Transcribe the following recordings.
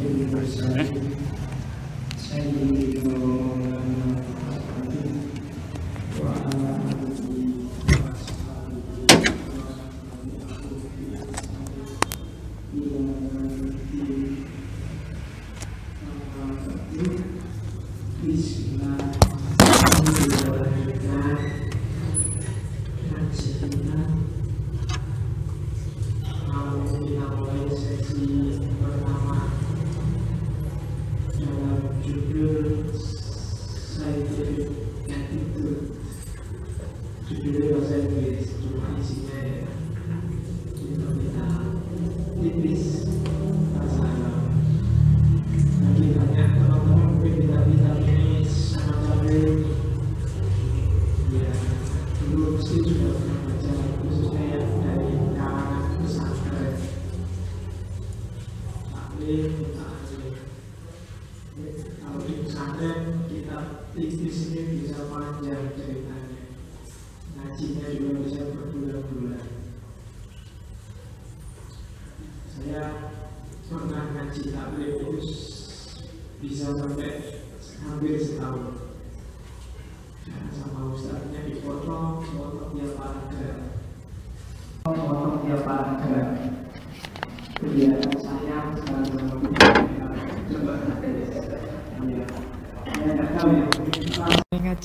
Universal, hmm? sending you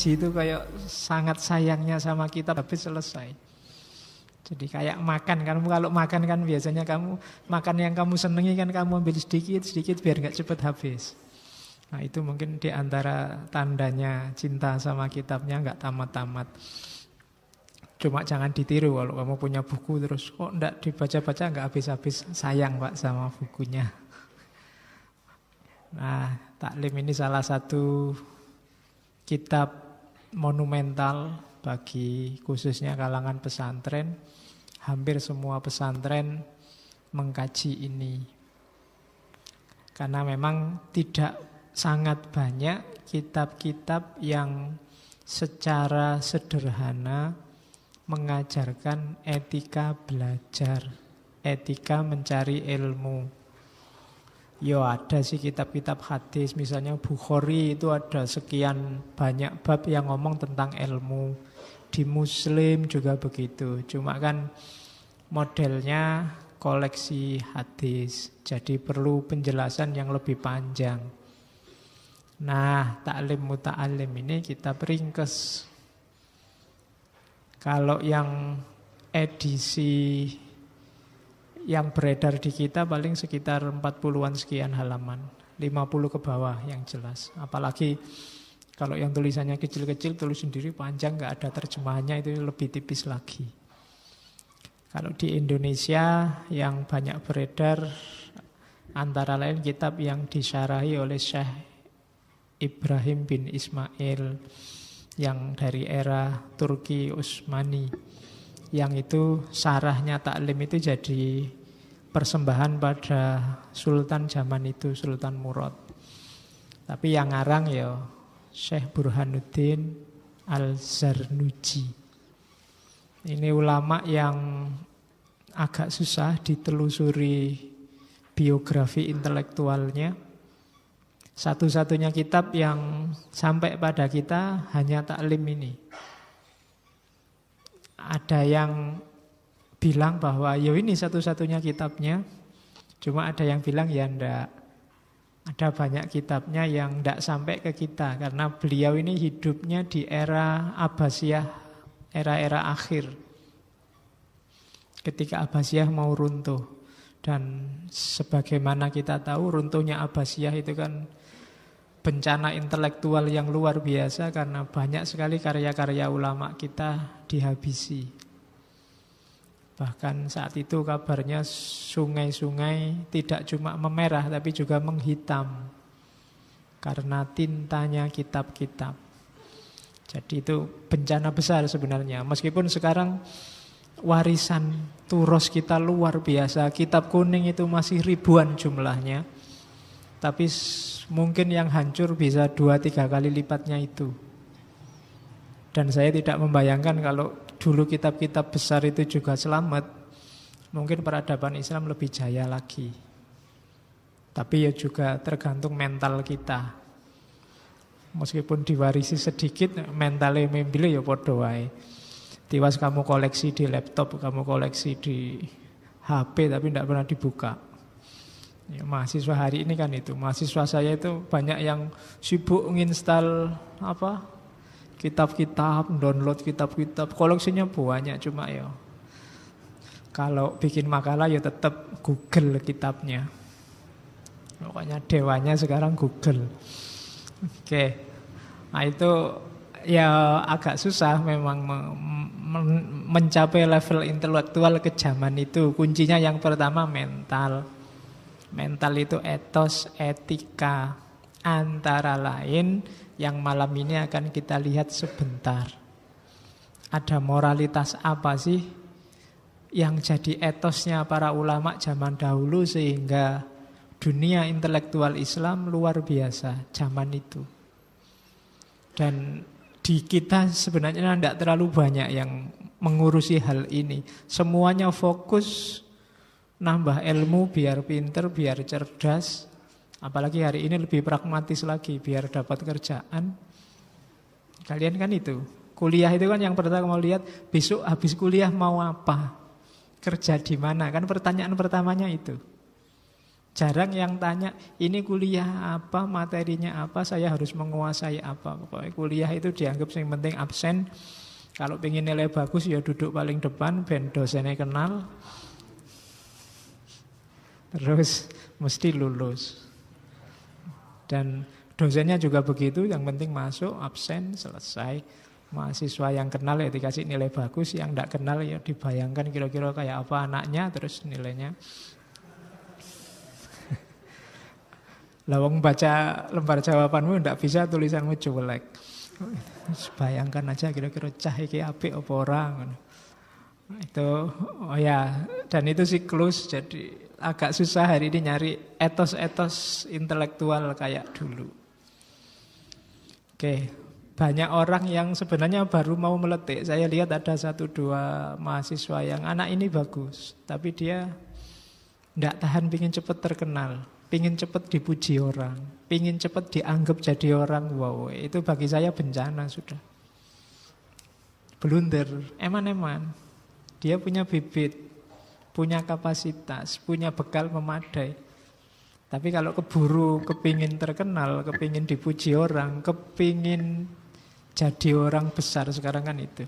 muji itu kayak sangat sayangnya sama kita tapi selesai. Jadi kayak makan kan, kalau makan kan biasanya kamu makan yang kamu senengi kan kamu ambil sedikit sedikit biar nggak cepet habis. Nah itu mungkin diantara tandanya cinta sama kitabnya nggak tamat-tamat. Cuma jangan ditiru kalau kamu punya buku terus kok ndak dibaca-baca nggak habis-habis sayang pak sama bukunya. Nah taklim ini salah satu kitab monumental bagi khususnya kalangan pesantren. Hampir semua pesantren mengkaji ini. Karena memang tidak sangat banyak kitab-kitab yang secara sederhana mengajarkan etika belajar, etika mencari ilmu. Ya ada sih kitab-kitab hadis, misalnya Bukhari itu ada sekian banyak bab yang ngomong tentang ilmu. Di Muslim juga begitu. Cuma kan modelnya koleksi hadis. Jadi perlu penjelasan yang lebih panjang. Nah, taklim muta'alim ini kita ringkes. Kalau yang edisi yang beredar di kita paling sekitar 40-an sekian halaman. 50 ke bawah yang jelas. Apalagi kalau yang tulisannya kecil-kecil, tulis sendiri panjang, nggak ada terjemahannya itu lebih tipis lagi. Kalau di Indonesia yang banyak beredar antara lain kitab yang disyarahi oleh Syekh Ibrahim bin Ismail yang dari era Turki Utsmani yang itu sarahnya taklim itu jadi persembahan pada sultan zaman itu Sultan Murad. Tapi yang ngarang ya Syekh Burhanuddin Al-Zarnuji. Ini ulama yang agak susah ditelusuri biografi intelektualnya. Satu-satunya kitab yang sampai pada kita hanya taklim ini ada yang bilang bahwa yo ini satu-satunya kitabnya. Cuma ada yang bilang ya ndak. Ada banyak kitabnya yang ndak sampai ke kita karena beliau ini hidupnya di era Abbasiyah, era-era akhir. Ketika Abbasiyah mau runtuh dan sebagaimana kita tahu runtuhnya Abbasiyah itu kan bencana intelektual yang luar biasa karena banyak sekali karya-karya ulama kita dihabisi. Bahkan saat itu kabarnya sungai-sungai tidak cuma memerah tapi juga menghitam karena tintanya kitab-kitab. Jadi itu bencana besar sebenarnya. Meskipun sekarang warisan turos kita luar biasa, kitab kuning itu masih ribuan jumlahnya. Tapi mungkin yang hancur bisa dua tiga kali lipatnya itu. Dan saya tidak membayangkan kalau dulu kitab-kitab besar itu juga selamat, mungkin peradaban Islam lebih jaya lagi. Tapi ya juga tergantung mental kita. Meskipun diwarisi sedikit, mentalnya membeli ya podoai. wae. Tiwas kamu koleksi di laptop, kamu koleksi di HP tapi tidak pernah dibuka. Ya, mahasiswa hari ini kan itu, mahasiswa saya itu banyak yang sibuk nginstal apa kitab-kitab, download kitab-kitab, koleksinya banyak cuma ya kalau bikin makalah ya tetap Google kitabnya. Pokoknya dewanya sekarang Google. Oke. Nah itu ya agak susah memang mencapai level intelektual ke zaman itu. Kuncinya yang pertama mental. Mental itu etos, etika. Antara lain yang malam ini akan kita lihat sebentar. Ada moralitas apa sih yang jadi etosnya para ulama zaman dahulu sehingga dunia intelektual Islam luar biasa zaman itu. Dan di kita sebenarnya tidak terlalu banyak yang mengurusi hal ini. Semuanya fokus nambah ilmu biar pinter, biar cerdas. Apalagi hari ini lebih pragmatis lagi biar dapat kerjaan. Kalian kan itu. Kuliah itu kan yang pertama mau lihat besok habis kuliah mau apa? Kerja di mana? Kan pertanyaan pertamanya itu. Jarang yang tanya ini kuliah apa, materinya apa, saya harus menguasai apa. Pokoknya kuliah itu dianggap yang penting absen. Kalau ingin nilai bagus ya duduk paling depan, band dosennya kenal terus mesti lulus. Dan dosennya juga begitu, yang penting masuk, absen, selesai. Mahasiswa yang kenal ya dikasih nilai bagus, yang tidak kenal ya dibayangkan kira-kira kayak apa anaknya, terus nilainya. Lawang baca lembar jawabanmu tidak bisa tulisanmu jelek. Bayangkan aja kira-kira cahaya ke api apa orang. Itu oh ya, dan itu siklus jadi agak susah hari ini nyari etos-etos intelektual kayak dulu. Oke, banyak orang yang sebenarnya baru mau meletik. Saya lihat ada satu dua mahasiswa yang anak ini bagus, tapi dia tidak tahan pingin cepat terkenal, pingin cepat dipuji orang, pingin cepat dianggap jadi orang. Wow, itu bagi saya bencana sudah. Blunder, eman-eman. Dia punya bibit, punya kapasitas, punya bekal memadai. Tapi kalau keburu, kepingin terkenal, kepingin dipuji orang, kepingin jadi orang besar sekarang kan itu.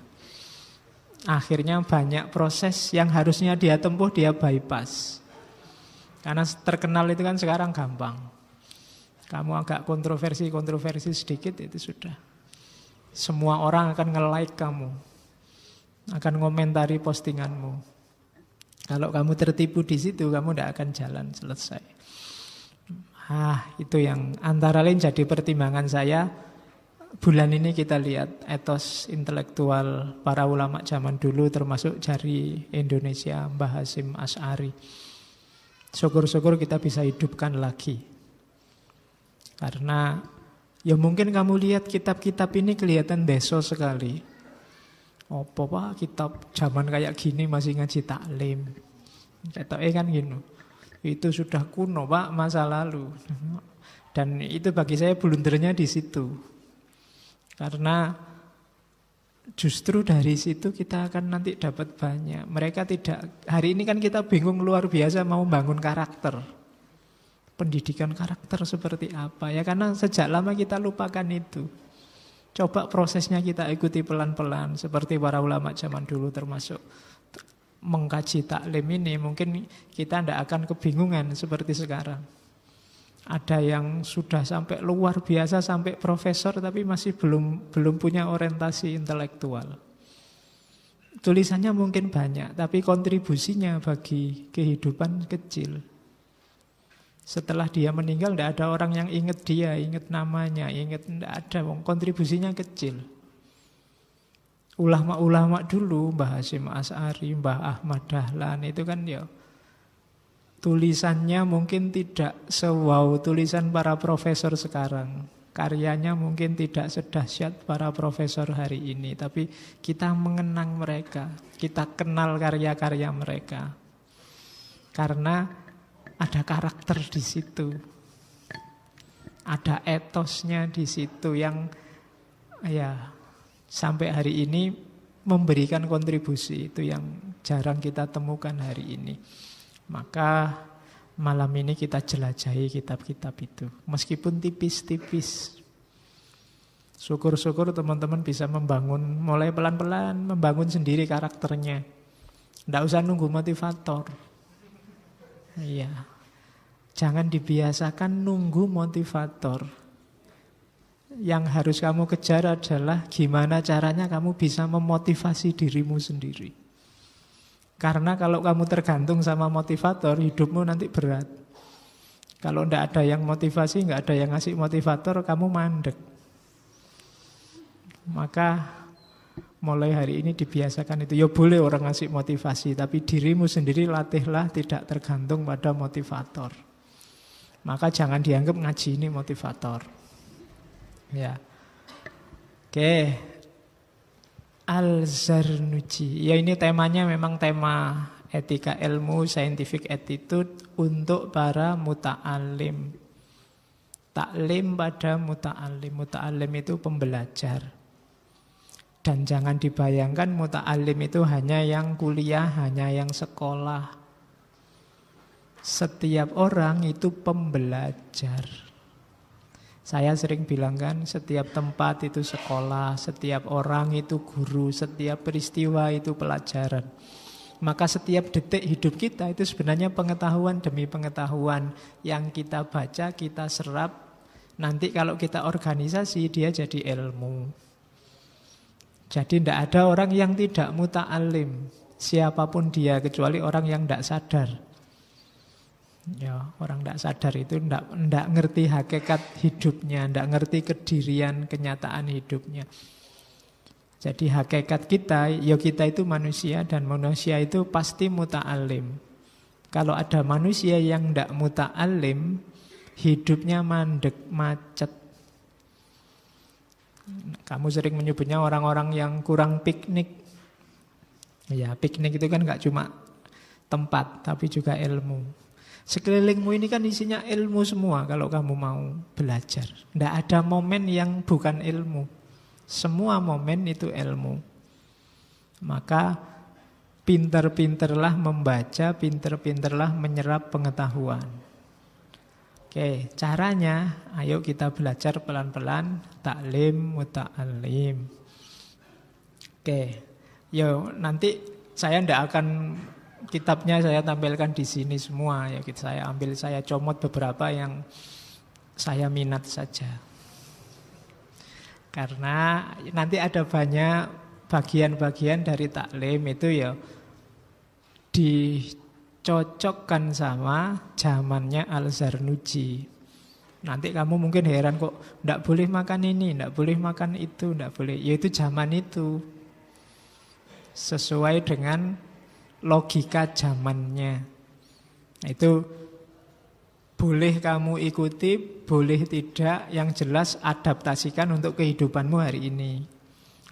Akhirnya banyak proses yang harusnya dia tempuh dia bypass. Karena terkenal itu kan sekarang gampang. Kamu agak kontroversi-kontroversi sedikit itu sudah. Semua orang akan nge-like kamu. Akan ngomentari postinganmu. Kalau kamu tertipu di situ, kamu tidak akan jalan selesai. Ah, itu yang antara lain jadi pertimbangan saya. Bulan ini kita lihat etos intelektual para ulama zaman dulu termasuk jari Indonesia Mbah Hasim As'ari. Syukur-syukur kita bisa hidupkan lagi. Karena ya mungkin kamu lihat kitab-kitab ini kelihatan deso sekali. Apa pak kitab zaman kayak gini masih ngaji taklim. Kata eh kan gini. Itu sudah kuno pak masa lalu. Dan itu bagi saya blundernya di situ. Karena justru dari situ kita akan nanti dapat banyak. Mereka tidak hari ini kan kita bingung luar biasa mau bangun karakter. Pendidikan karakter seperti apa ya karena sejak lama kita lupakan itu. Coba prosesnya kita ikuti pelan-pelan seperti para ulama zaman dulu termasuk mengkaji taklim ini mungkin kita tidak akan kebingungan seperti sekarang. Ada yang sudah sampai luar biasa sampai profesor tapi masih belum belum punya orientasi intelektual. Tulisannya mungkin banyak tapi kontribusinya bagi kehidupan kecil. Setelah dia meninggal, tidak ada orang yang ingat dia, ingat namanya, ingat tidak ada. Kontribusinya kecil. Ulama-ulama dulu, Mbah Hasim As'ari, Mbah Ahmad Dahlan, itu kan ya tulisannya mungkin tidak sewau tulisan para profesor sekarang. Karyanya mungkin tidak sedahsyat para profesor hari ini, tapi kita mengenang mereka, kita kenal karya-karya mereka. Karena ada karakter di situ. Ada etosnya di situ yang ya sampai hari ini memberikan kontribusi itu yang jarang kita temukan hari ini. Maka malam ini kita jelajahi kitab-kitab itu. Meskipun tipis-tipis. Syukur-syukur teman-teman bisa membangun, mulai pelan-pelan membangun sendiri karakternya. Tidak usah nunggu motivator. Iya. Jangan dibiasakan nunggu motivator. Yang harus kamu kejar adalah gimana caranya kamu bisa memotivasi dirimu sendiri. Karena kalau kamu tergantung sama motivator, hidupmu nanti berat. Kalau tidak ada yang motivasi, nggak ada yang ngasih motivator, kamu mandek. Maka mulai hari ini dibiasakan itu. Ya boleh orang ngasih motivasi, tapi dirimu sendiri latihlah tidak tergantung pada motivator. Maka jangan dianggap ngaji ini motivator. Ya. Oke. Al-Zarnuji. Ya ini temanya memang tema etika ilmu, scientific attitude untuk para muta'alim. Taklim pada muta'alim. Muta'alim itu pembelajar. Dan jangan dibayangkan muta alim itu hanya yang kuliah, hanya yang sekolah. Setiap orang itu pembelajar. Saya sering bilang kan, setiap tempat itu sekolah, setiap orang itu guru, setiap peristiwa itu pelajaran. Maka setiap detik hidup kita itu sebenarnya pengetahuan demi pengetahuan yang kita baca, kita serap. Nanti kalau kita organisasi dia jadi ilmu. Jadi tidak ada orang yang tidak muta alim Siapapun dia, kecuali orang yang tidak sadar. Ya, orang tidak sadar itu tidak ngerti hakikat hidupnya, tidak ngerti kedirian kenyataan hidupnya. Jadi hakikat kita, ya kita itu manusia dan manusia itu pasti muta alim. Kalau ada manusia yang tidak muta alim, hidupnya mandek, macet, kamu sering menyebutnya orang-orang yang kurang piknik. Ya, piknik itu kan nggak cuma tempat, tapi juga ilmu. Sekelilingmu ini kan isinya ilmu semua kalau kamu mau belajar. Tidak ada momen yang bukan ilmu. Semua momen itu ilmu. Maka pinter-pinterlah membaca, pinter-pinterlah menyerap pengetahuan. Oke, caranya ayo kita belajar pelan-pelan taklim muta'alim. Oke. Yo, nanti saya ndak akan kitabnya saya tampilkan di sini semua ya kita gitu. saya ambil saya comot beberapa yang saya minat saja. Karena nanti ada banyak bagian-bagian dari taklim itu ya di cocokkan sama zamannya Al-Zarnuji. Nanti kamu mungkin heran kok, ndak boleh makan ini, ndak boleh makan itu, ndak boleh. Yaitu zaman itu. Sesuai dengan logika zamannya. Nah, itu boleh kamu ikuti, boleh tidak, yang jelas adaptasikan untuk kehidupanmu hari ini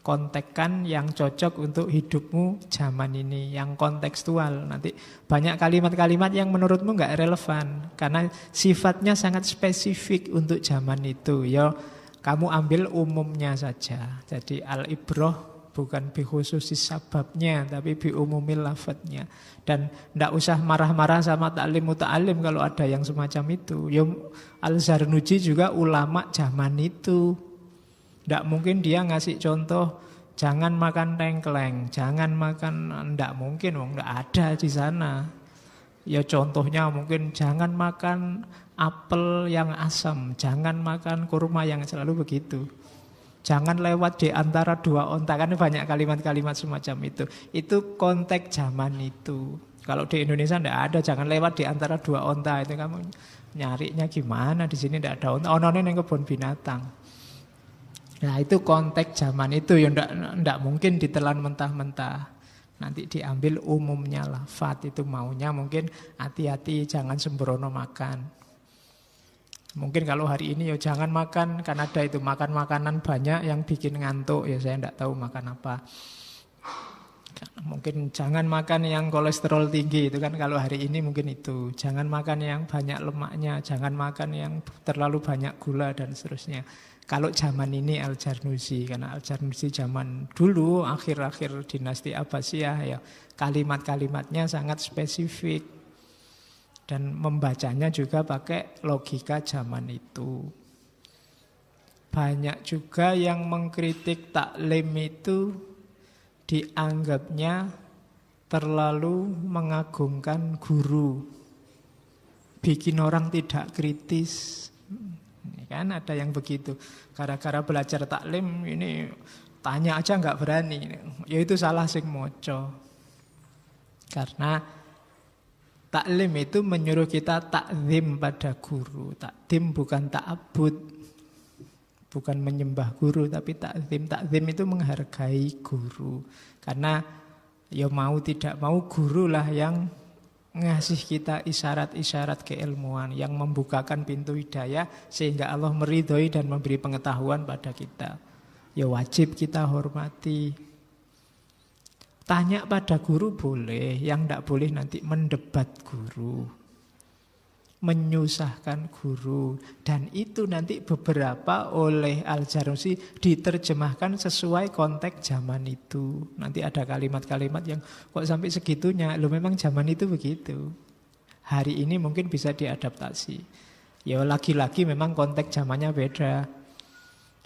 kontekkan yang cocok untuk hidupmu zaman ini, yang kontekstual. Nanti banyak kalimat-kalimat yang menurutmu nggak relevan karena sifatnya sangat spesifik untuk zaman itu. Ya, kamu ambil umumnya saja. Jadi al ibroh bukan bi bihususi sababnya tapi bi umumil lafadznya dan ndak usah marah-marah sama taklim muta'alim kalau ada yang semacam itu yo ya, al-Zarnuji juga ulama zaman itu tidak mungkin dia ngasih contoh jangan makan tengkleng, jangan makan tidak mungkin, wong tidak ada di sana. Ya contohnya mungkin jangan makan apel yang asam, jangan makan kurma yang selalu begitu. Jangan lewat di antara dua onta kan banyak kalimat-kalimat semacam itu. Itu konteks zaman itu. Kalau di Indonesia tidak ada, jangan lewat di antara dua onta itu kamu nyarinya gimana di sini tidak ada onta. Onone yang kebun binatang. Nah itu konteks zaman itu ya ndak, mungkin ditelan mentah-mentah. Nanti diambil umumnya lah fat itu maunya mungkin hati-hati jangan sembrono makan. Mungkin kalau hari ini ya jangan makan, karena ada itu makan makanan banyak yang bikin ngantuk, ya saya ndak tahu makan apa. Mungkin jangan makan yang kolesterol tinggi itu kan kalau hari ini mungkin itu. Jangan makan yang banyak lemaknya, jangan makan yang terlalu banyak gula dan seterusnya. Kalau zaman ini Al-Jarnusi, karena Al-Jarnusi zaman dulu akhir-akhir dinasti Abbasiyah ya kalimat-kalimatnya sangat spesifik dan membacanya juga pakai logika zaman itu. Banyak juga yang mengkritik taklim itu dianggapnya terlalu mengagungkan guru, bikin orang tidak kritis. Kan ada yang begitu. Gara-gara belajar taklim ini tanya aja nggak berani. Ya itu salah sing moco. Karena taklim itu menyuruh kita takzim pada guru. Takzim bukan takabut bukan menyembah guru tapi takzim takzim itu menghargai guru karena ya mau tidak mau gurulah yang ngasih kita isyarat-isyarat keilmuan yang membukakan pintu hidayah sehingga Allah meridhoi dan memberi pengetahuan pada kita ya wajib kita hormati tanya pada guru boleh yang tidak boleh nanti mendebat guru menyusahkan guru. Dan itu nanti beberapa oleh Al-Jarusi diterjemahkan sesuai konteks zaman itu. Nanti ada kalimat-kalimat yang kok sampai segitunya. Lo memang zaman itu begitu. Hari ini mungkin bisa diadaptasi. Ya lagi-lagi memang konteks zamannya beda.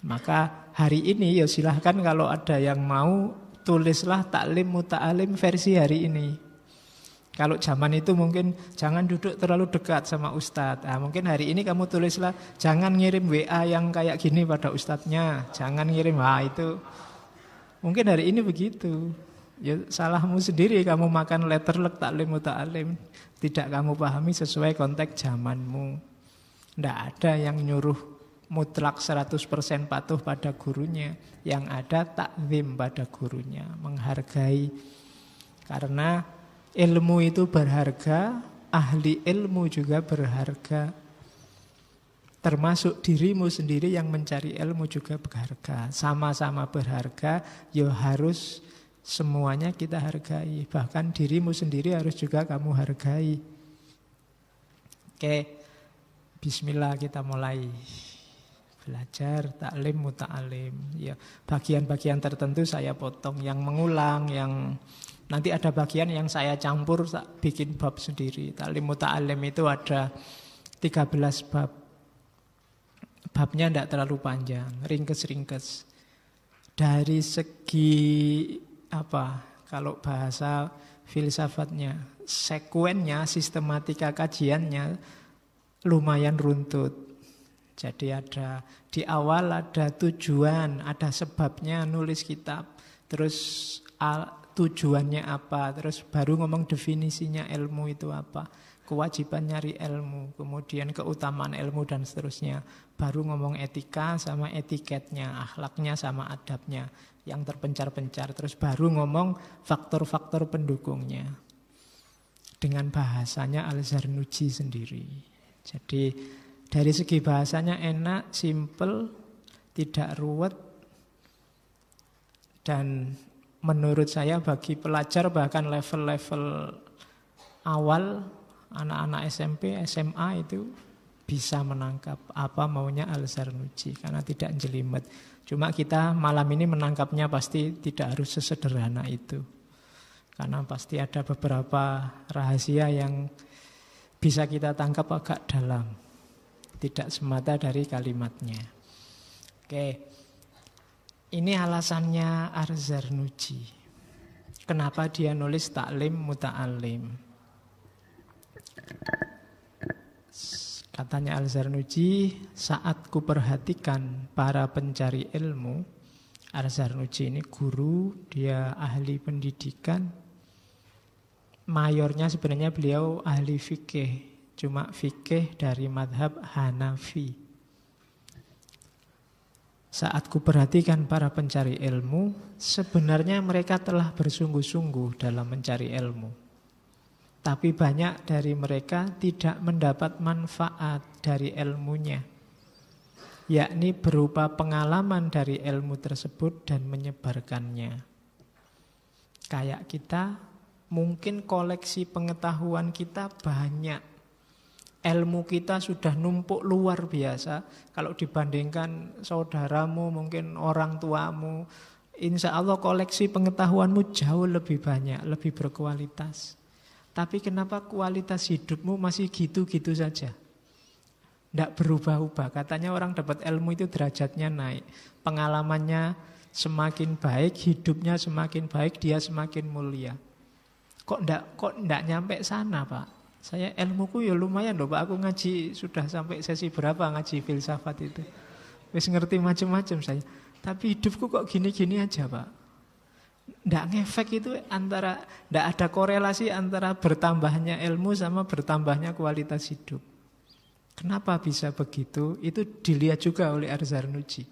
Maka hari ini ya silahkan kalau ada yang mau tulislah taklim muta'alim versi hari ini. Kalau zaman itu mungkin jangan duduk terlalu dekat sama ustadz. Nah, mungkin hari ini kamu tulislah jangan ngirim WA yang kayak gini pada ustadznya. Jangan ngirim WA itu. Mungkin hari ini begitu. Ya salahmu sendiri kamu makan letterlek taklim alim. Tidak kamu pahami sesuai konteks zamanmu. Tidak ada yang nyuruh mutlak 100% patuh pada gurunya. Yang ada takzim pada gurunya. Menghargai. Karena Ilmu itu berharga, ahli ilmu juga berharga. Termasuk dirimu sendiri yang mencari ilmu juga berharga. Sama-sama berharga, ya harus semuanya kita hargai. Bahkan dirimu sendiri harus juga kamu hargai. Oke, bismillah kita mulai belajar taklim muta'alim ya bagian-bagian tertentu saya potong yang mengulang yang Nanti ada bagian yang saya campur, tak bikin bab sendiri. muta alim itu ada 13 bab. Babnya tidak terlalu panjang, ringkes-ringkes. Dari segi apa? Kalau bahasa filsafatnya, sekuennya, sistematika kajiannya lumayan runtut. Jadi ada di awal ada tujuan, ada sebabnya nulis kitab. Terus tujuannya apa, terus baru ngomong definisinya ilmu itu apa, kewajiban nyari ilmu, kemudian keutamaan ilmu dan seterusnya. Baru ngomong etika sama etiketnya, akhlaknya sama adabnya yang terpencar-pencar, terus baru ngomong faktor-faktor pendukungnya dengan bahasanya Al-Zarnuji sendiri. Jadi dari segi bahasanya enak, simple, tidak ruwet dan menurut saya bagi pelajar bahkan level-level awal anak-anak SMP, SMA itu bisa menangkap apa maunya Al-Zarnuji karena tidak jelimet. Cuma kita malam ini menangkapnya pasti tidak harus sesederhana itu. Karena pasti ada beberapa rahasia yang bisa kita tangkap agak dalam. Tidak semata dari kalimatnya. Oke. Ini alasannya Arzarnuji. Kenapa dia nulis taklim muta alim? Katanya Al-Zarnuji, saat perhatikan para pencari ilmu, Al-Zarnuji ini guru, dia ahli pendidikan, mayornya sebenarnya beliau ahli fikih, cuma fikih dari madhab Hanafi. Saat perhatikan para pencari ilmu, sebenarnya mereka telah bersungguh-sungguh dalam mencari ilmu. Tapi banyak dari mereka tidak mendapat manfaat dari ilmunya, yakni berupa pengalaman dari ilmu tersebut dan menyebarkannya. Kayak kita, mungkin koleksi pengetahuan kita banyak, Ilmu kita sudah numpuk luar biasa. Kalau dibandingkan saudaramu, mungkin orang tuamu, insya Allah koleksi pengetahuanmu jauh lebih banyak, lebih berkualitas. Tapi kenapa kualitas hidupmu masih gitu-gitu saja? Tidak berubah-ubah. Katanya orang dapat ilmu itu derajatnya naik. Pengalamannya semakin baik, hidupnya semakin baik, dia semakin mulia. Kok ndak kok ndak nyampe sana, Pak? Saya ilmuku ya lumayan loh Pak, aku ngaji sudah sampai sesi berapa ngaji filsafat itu. Wis ngerti macam-macam saya. Tapi hidupku kok gini-gini aja Pak. Tidak ngefek itu antara, tidak ada korelasi antara bertambahnya ilmu sama bertambahnya kualitas hidup. Kenapa bisa begitu? Itu dilihat juga oleh Nuji.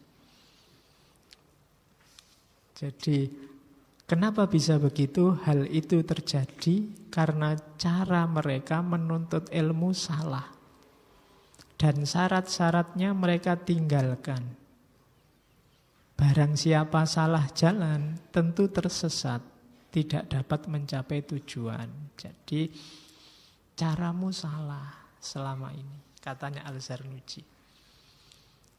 Jadi, kenapa bisa begitu? Hal itu terjadi karena cara mereka menuntut ilmu salah. Dan syarat-syaratnya mereka tinggalkan. Barang siapa salah jalan, tentu tersesat, tidak dapat mencapai tujuan. Jadi, caramu salah selama ini, katanya Al-Zarnuji.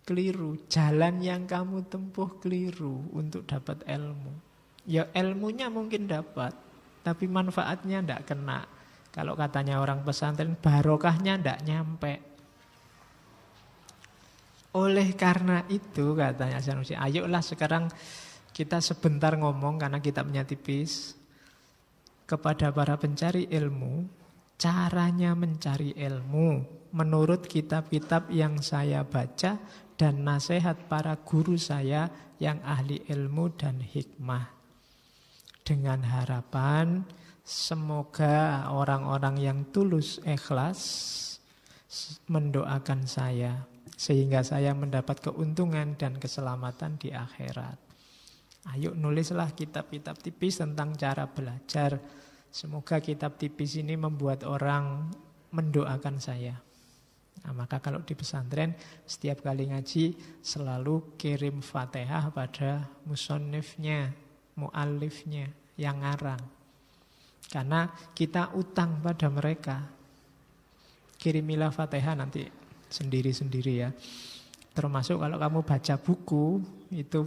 Keliru, jalan yang kamu tempuh keliru untuk dapat ilmu. Ya ilmunya mungkin dapat, tapi manfaatnya ndak kena. Kalau katanya orang pesantren, barokahnya ndak nyampe. Oleh karena itu katanya Sanusi, ayolah sekarang kita sebentar ngomong karena kita punya tipis kepada para pencari ilmu caranya mencari ilmu menurut kitab-kitab yang saya baca dan nasihat para guru saya yang ahli ilmu dan hikmah dengan harapan semoga orang-orang yang tulus ikhlas mendoakan saya sehingga saya mendapat keuntungan dan keselamatan di akhirat. Ayo nulislah kitab-kitab tipis tentang cara belajar. Semoga kitab tipis ini membuat orang mendoakan saya. Nah, maka kalau di pesantren setiap kali ngaji selalu kirim Fatihah pada musonifnya mu'alifnya, yang ngarang. Karena kita utang pada mereka. Kirimilah fatihah nanti sendiri-sendiri ya. Termasuk kalau kamu baca buku, itu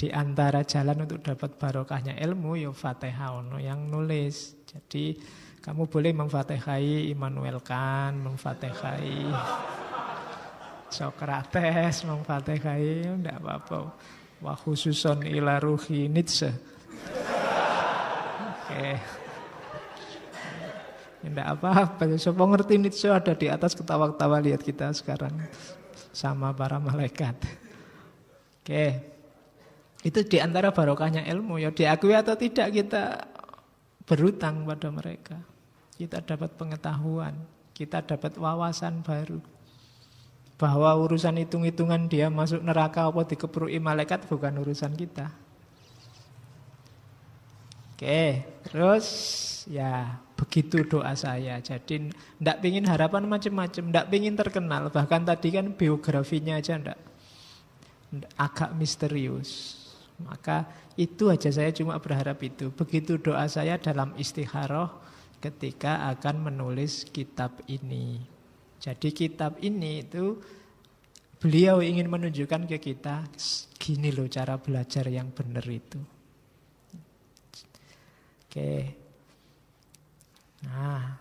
di antara jalan untuk dapat barokahnya ilmu, ya fatihah ono yang nulis. Jadi kamu boleh memfatihai Immanuel Kant, memfatihai sokrates memfatihai, enggak ya apa-apa wa khususon ila ruhi Nietzsche. Oke. Okay. Tidak apa-apa, siapa ngerti Nietzsche ada di atas ketawa-ketawa lihat kita sekarang sama para malaikat. Oke. Okay. Itu di antara barokahnya ilmu ya diakui atau tidak kita berutang pada mereka. Kita dapat pengetahuan, kita dapat wawasan baru. Bahwa urusan hitung-hitungan dia masuk neraka apa dikepruki malaikat bukan urusan kita. Oke, terus ya begitu doa saya. Jadi ndak pingin harapan macam-macam, ndak pingin terkenal. Bahkan tadi kan biografinya aja ndak agak misterius. Maka itu aja saya cuma berharap itu. Begitu doa saya dalam istikharah ketika akan menulis kitab ini. Jadi kitab ini itu beliau ingin menunjukkan ke kita gini loh cara belajar yang benar itu. Oke. Nah,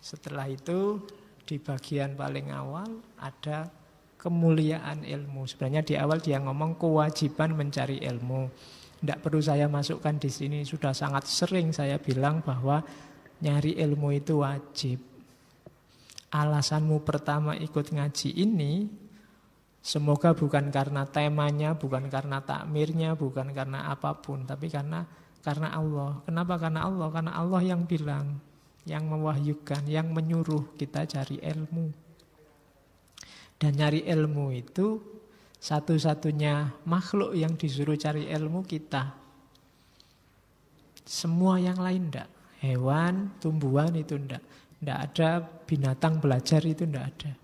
setelah itu di bagian paling awal ada kemuliaan ilmu. Sebenarnya di awal dia ngomong kewajiban mencari ilmu. Tidak perlu saya masukkan di sini, sudah sangat sering saya bilang bahwa nyari ilmu itu wajib alasanmu pertama ikut ngaji ini semoga bukan karena temanya, bukan karena takmirnya, bukan karena apapun, tapi karena karena Allah. Kenapa karena Allah? Karena Allah yang bilang, yang mewahyukan, yang menyuruh kita cari ilmu. Dan nyari ilmu itu satu-satunya makhluk yang disuruh cari ilmu kita. Semua yang lain ndak. Hewan, tumbuhan itu ndak. Tidak ada binatang belajar itu tidak ada.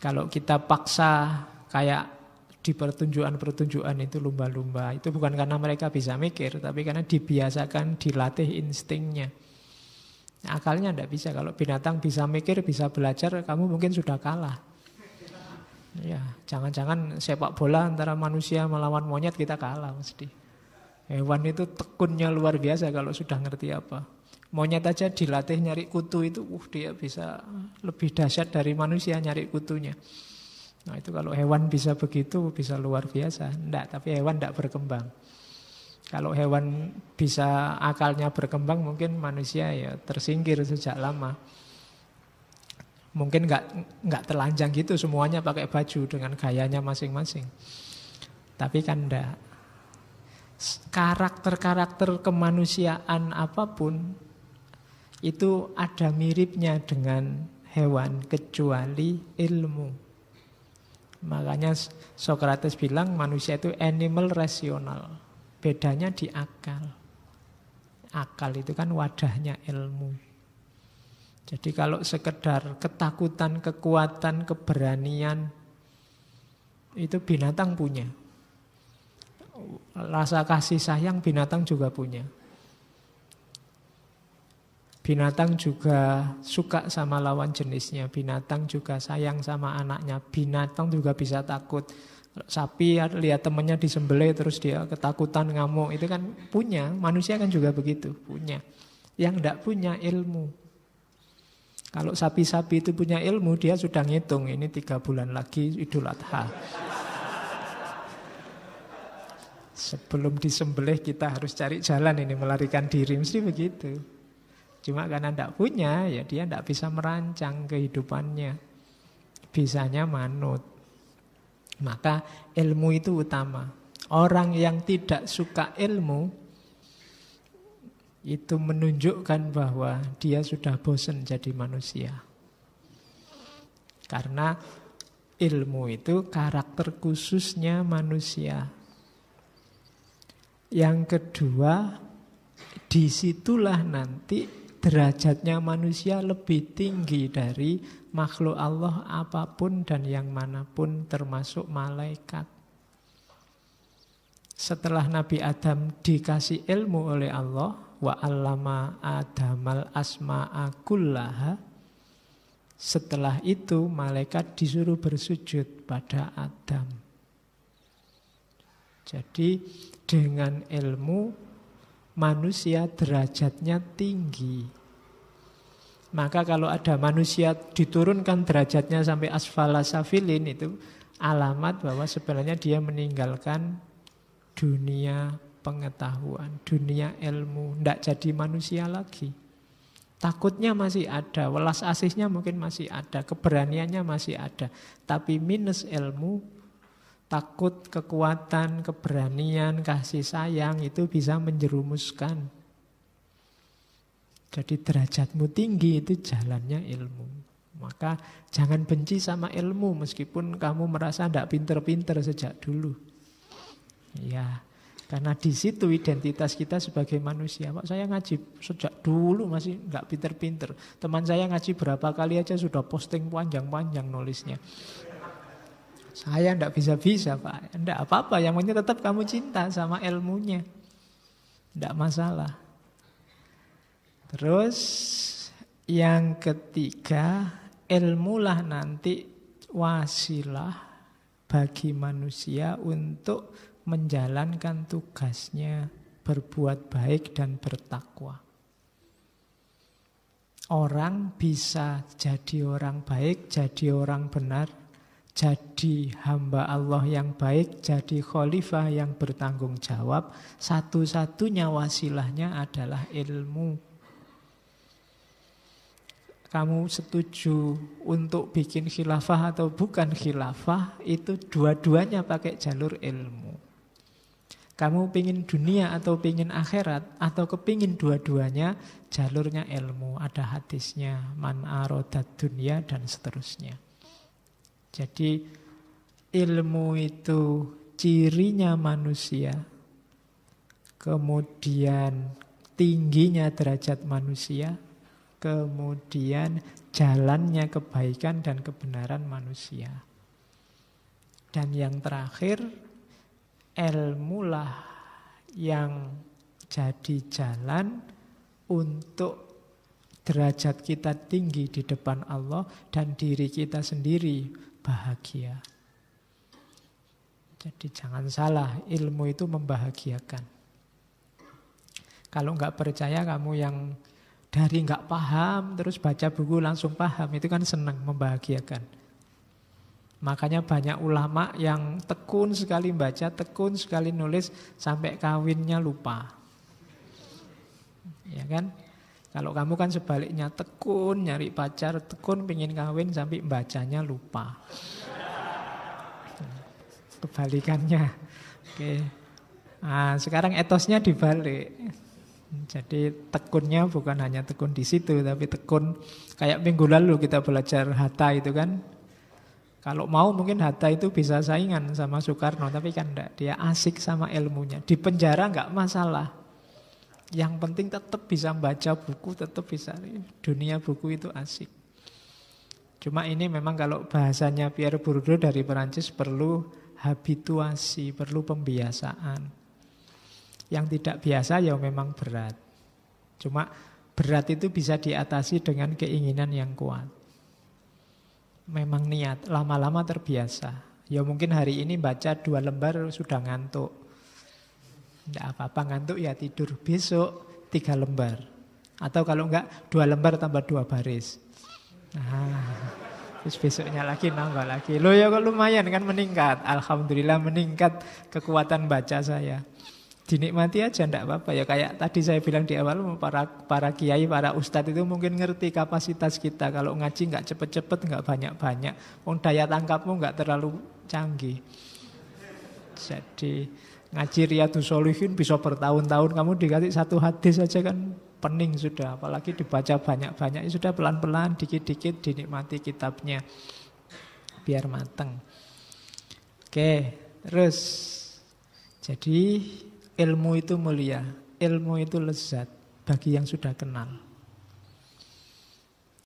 Kalau kita paksa kayak di pertunjukan-pertunjukan itu lumba-lumba, itu bukan karena mereka bisa mikir, tapi karena dibiasakan, dilatih instingnya. Akalnya tidak bisa. Kalau binatang bisa mikir, bisa belajar, kamu mungkin sudah kalah. Ya, jangan-jangan sepak bola antara manusia melawan monyet kita kalah mesti. Hewan itu tekunnya luar biasa kalau sudah ngerti apa. Monyet aja dilatih nyari kutu itu, uh, dia bisa lebih dahsyat dari manusia nyari kutunya. Nah itu kalau hewan bisa begitu, bisa luar biasa. Enggak, tapi hewan tidak berkembang. Kalau hewan bisa akalnya berkembang, mungkin manusia ya tersingkir sejak lama. Mungkin enggak, nggak telanjang gitu semuanya pakai baju dengan gayanya masing-masing. Tapi kan enggak. Karakter-karakter kemanusiaan apapun itu ada miripnya dengan hewan kecuali ilmu. Makanya Socrates bilang manusia itu animal rasional. Bedanya di akal. Akal itu kan wadahnya ilmu. Jadi kalau sekedar ketakutan, kekuatan, keberanian itu binatang punya. Rasa kasih sayang binatang juga punya. Binatang juga suka sama lawan jenisnya, binatang juga sayang sama anaknya, binatang juga bisa takut. Sapi lihat temannya disembelih terus dia ketakutan ngamuk, itu kan punya, manusia kan juga begitu, punya. Yang tidak punya ilmu. Kalau sapi-sapi itu punya ilmu, dia sudah ngitung, ini tiga bulan lagi idul adha. Sebelum disembelih kita harus cari jalan ini melarikan diri, mesti begitu. Cuma karena tidak punya, ya dia tidak bisa merancang kehidupannya. Bisanya manut. Maka ilmu itu utama. Orang yang tidak suka ilmu, itu menunjukkan bahwa dia sudah bosan jadi manusia. Karena ilmu itu karakter khususnya manusia. Yang kedua, disitulah nanti derajatnya manusia lebih tinggi dari makhluk Allah apapun dan yang manapun termasuk malaikat. Setelah Nabi Adam dikasih ilmu oleh Allah, wa allama adamal asma'a kullaha, setelah itu malaikat disuruh bersujud pada Adam. Jadi dengan ilmu manusia derajatnya tinggi. Maka kalau ada manusia diturunkan derajatnya sampai asfala safilin itu alamat bahwa sebenarnya dia meninggalkan dunia pengetahuan, dunia ilmu, tidak jadi manusia lagi. Takutnya masih ada, welas asihnya mungkin masih ada, keberaniannya masih ada. Tapi minus ilmu, Takut, kekuatan, keberanian, kasih sayang itu bisa menjerumuskan. Jadi derajatmu tinggi itu jalannya ilmu. Maka jangan benci sama ilmu meskipun kamu merasa tidak pinter-pinter sejak dulu. Ya, karena di situ identitas kita sebagai manusia. Pak saya ngaji sejak dulu masih nggak pinter-pinter. Teman saya ngaji berapa kali aja sudah posting panjang-panjang nulisnya. Saya ndak bisa-bisa Pak. Ndak apa-apa, yang penting tetap kamu cinta sama ilmunya. Ndak masalah. Terus yang ketiga, ilmulah nanti wasilah bagi manusia untuk menjalankan tugasnya berbuat baik dan bertakwa. Orang bisa jadi orang baik, jadi orang benar jadi hamba Allah yang baik, jadi khalifah yang bertanggung jawab, satu-satunya wasilahnya adalah ilmu. Kamu setuju untuk bikin khilafah atau bukan khilafah, itu dua-duanya pakai jalur ilmu. Kamu pingin dunia atau pingin akhirat atau kepingin dua-duanya, jalurnya ilmu, ada hadisnya, man dunia dan seterusnya. Jadi ilmu itu cirinya manusia. Kemudian tingginya derajat manusia, kemudian jalannya kebaikan dan kebenaran manusia. Dan yang terakhir, ilmulah yang jadi jalan untuk derajat kita tinggi di depan Allah dan diri kita sendiri bahagia. Jadi jangan salah, ilmu itu membahagiakan. Kalau nggak percaya kamu yang dari nggak paham terus baca buku langsung paham itu kan senang membahagiakan. Makanya banyak ulama yang tekun sekali baca, tekun sekali nulis sampai kawinnya lupa. Ya kan? Kalau kamu kan sebaliknya tekun nyari pacar, tekun pingin kawin sampai bacanya lupa. Kebalikannya. Oke. Nah, sekarang etosnya dibalik. Jadi tekunnya bukan hanya tekun di situ, tapi tekun kayak minggu lalu kita belajar hata itu kan. Kalau mau mungkin hata itu bisa saingan sama Soekarno, tapi kan enggak. Dia asik sama ilmunya. Di penjara enggak masalah, yang penting tetap bisa baca buku, tetap bisa dunia buku itu asik. Cuma ini memang kalau bahasanya Pierre Bourdieu dari Perancis perlu habituasi, perlu pembiasaan. Yang tidak biasa ya memang berat. Cuma berat itu bisa diatasi dengan keinginan yang kuat. Memang niat, lama-lama terbiasa. Ya mungkin hari ini baca dua lembar sudah ngantuk. Tidak apa-apa ngantuk ya tidur. Besok tiga lembar. Atau kalau enggak dua lembar tambah dua baris. Nah, terus besoknya lagi nambah lagi. Lo ya kok lumayan kan meningkat. Alhamdulillah meningkat kekuatan baca saya. Dinikmati aja ndak apa-apa ya kayak tadi saya bilang di awal para para kiai, para ustadz itu mungkin ngerti kapasitas kita kalau ngaji enggak cepet-cepet, enggak banyak-banyak. daya tangkapmu enggak terlalu canggih. Jadi ngaji Riyadus Solihin bisa bertahun-tahun kamu dikasih satu hadis saja kan pening sudah apalagi dibaca banyak-banyak ya sudah pelan-pelan dikit-dikit dinikmati kitabnya biar mateng oke terus jadi ilmu itu mulia ilmu itu lezat bagi yang sudah kenal